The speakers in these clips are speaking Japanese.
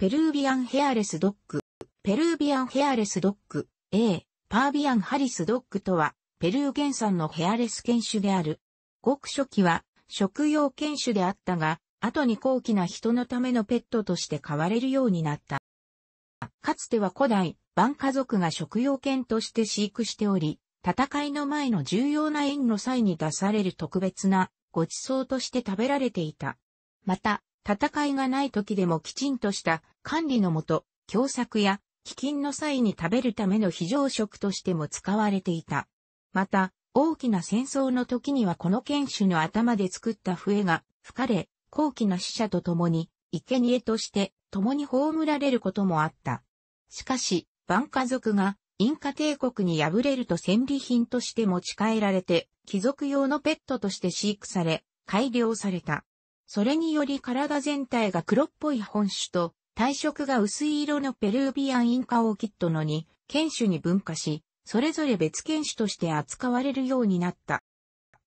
ペルービアンヘアレスドッグ。ペルービアンヘアレスドッグ A、パービアンハリスドッグとは、ペルー原産のヘアレス犬種である。ごく初期は食用犬種であったが、後に高貴な人のためのペットとして飼われるようになった。かつては古代、万家族が食用犬として飼育しており、戦いの前の重要な縁の際に出される特別なご馳走として食べられていた。また、戦いがない時でもきちんとした管理のもと、凶作や飢饉の際に食べるための非常食としても使われていた。また、大きな戦争の時にはこの剣種の頭で作った笛が吹かれ、高貴な死者と共に、生贄として共に葬られることもあった。しかし、万家族がインカ帝国に敗れると戦利品として持ち帰られて、貴族用のペットとして飼育され、改良された。それにより体全体が黒っぽい本種と、体色が薄い色のペルービアンインカオーキッドのに、犬種に分化し、それぞれ別犬種として扱われるようになった。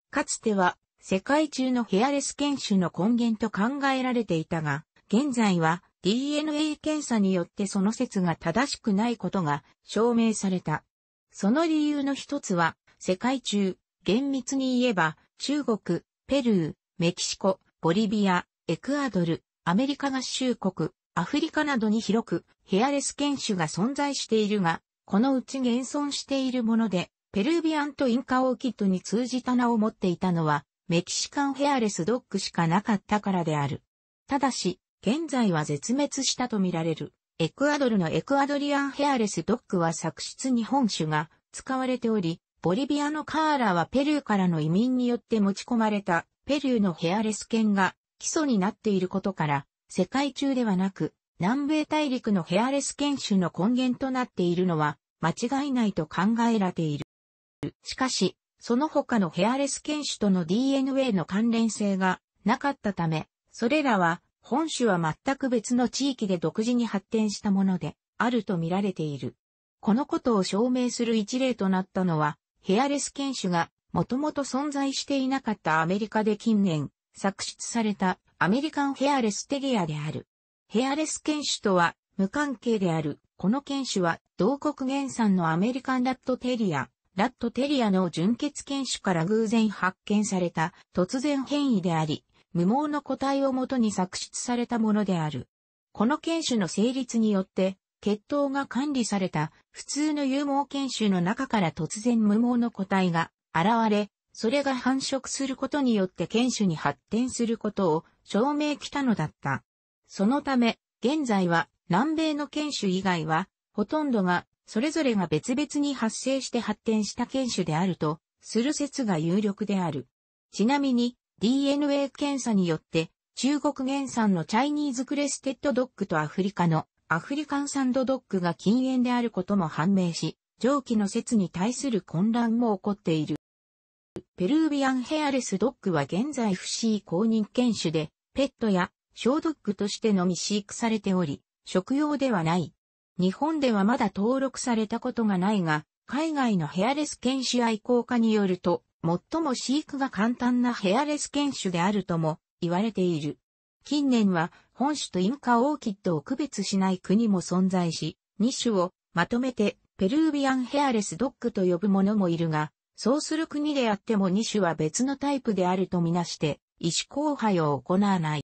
かつては、世界中のヘアレス犬種の根源と考えられていたが、現在は DNA 検査によってその説が正しくないことが証明された。その理由の一つは、世界中、厳密に言えば、中国、ペルー、メキシコ、ボリビア、エクアドル、アメリカ合衆国、アフリカなどに広くヘアレス犬種が存在しているが、このうち現存しているもので、ペルービアンとインカオーキッドに通じた名を持っていたのは、メキシカンヘアレスドッグしかなかったからである。ただし、現在は絶滅したとみられる。エクアドルのエクアドリアンヘアレスドッグは作出日本種が使われており、ボリビアのカーラはペルーからの移民によって持ち込まれたペルーのヘアレス犬が基礎になっていることから、世界中ではなく、南米大陸のヘアレス犬種の根源となっているのは間違いないと考えられている。しかし、その他のヘアレス犬種との DNA の関連性がなかったため、それらは本種は全く別の地域で独自に発展したものであると見られている。このことを証明する一例となったのは、ヘアレス犬種がもともと存在していなかったアメリカで近年、作出されたアメリカンヘアレステリアである。ヘアレス犬種とは無関係である。この犬種は同国原産のアメリカンラットテリア、ラットテリアの純血犬種から偶然発見された突然変異であり、無毛の個体をもとに作出されたものである。この犬種の成立によって、血統が管理された普通の有毛犬種の中から突然無毛の個体が現れ、それが繁殖することによって犬種に発展することを証明したのだった。そのため、現在は南米の犬種以外は、ほとんどが、それぞれが別々に発生して発展した犬種であると、する説が有力である。ちなみに、DNA 検査によって、中国原産のチャイニーズクレステッドドッグとアフリカのアフリカンサンドドッグが禁煙であることも判明し、上記の説に対する混乱も起こっている。ペルービアンヘアレスドッグは現在 FC 公認犬種で、ペットや小ドッグとしてのみ飼育されており、食用ではない。日本ではまだ登録されたことがないが、海外のヘアレス犬種愛好家によると、最も飼育が簡単なヘアレス犬種であるとも言われている。近年は本種とインカオーキッドを区別しない国も存在し、2種をまとめてペルービアンヘアレスドッグと呼ぶものもいるが、そうする国であっても二種は別のタイプであるとみなして、意思交配を行わない。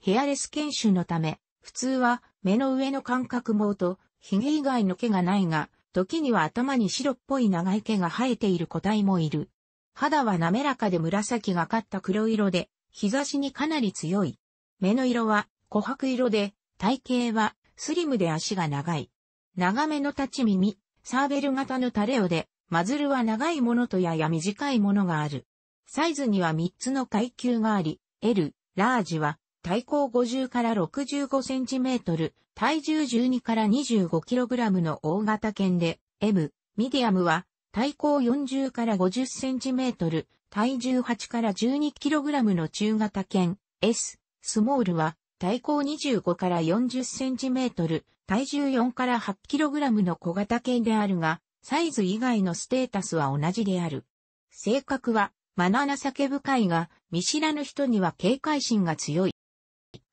ヘアレス犬種のため、普通は目の上の感覚毛と、髭以外の毛がないが、時には頭に白っぽい長い毛が生えている個体もいる。肌は滑らかで紫がかった黒色で、日差しにかなり強い。目の色は琥珀色で、体型はスリムで足が長い。長めの立ち耳、サーベル型のタレオで、マズルは長いものとやや短いものがある。サイズには3つの階級があり、L、ラージは、体高50から65センチメートル、体重12から25キログラムの大型犬で、M、ミディアムは、体高40から50センチメートル、体重8から12キログラムの中型犬、S、スモールは、体高25から40センチメートル、体重4から8キログラムの小型犬であるが、サイズ以外のステータスは同じである。性格は、まなナ叫深いが、見知らぬ人には警戒心が強い。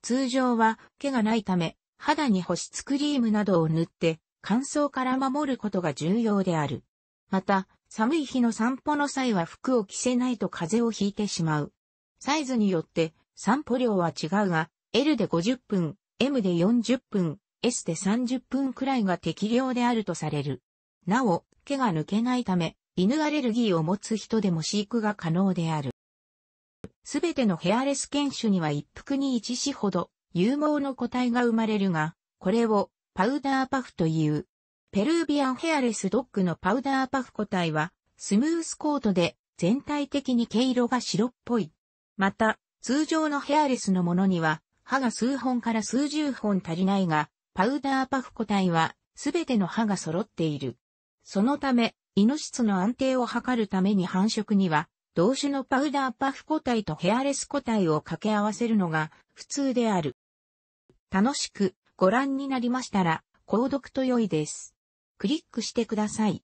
通常は、毛がないため、肌に保湿クリームなどを塗って、乾燥から守ることが重要である。また、寒い日の散歩の際は服を着せないと風邪をひいてしまう。サイズによって散歩量は違うが、L で50分、M で40分、S で30分くらいが適量であるとされる。なお、毛が抜けないため、犬アレルギーを持つ人でも飼育が可能である。すべてのヘアレス犬種には一服に一子ほど、有毛の個体が生まれるが、これをパウダーパフという。ペルービアンヘアレスドッグのパウダーパフ個体は、スムースコートで全体的に毛色が白っぽい。また、通常のヘアレスのものには、歯が数本から数十本足りないが、パウダーパフ個体は、すべての歯が揃っている。そのため、イノシツの安定を図るために繁殖には、同種のパウダーパフ個体とヘアレス個体を掛け合わせるのが普通である。楽しくご覧になりましたら、購読と良いです。クリックしてください。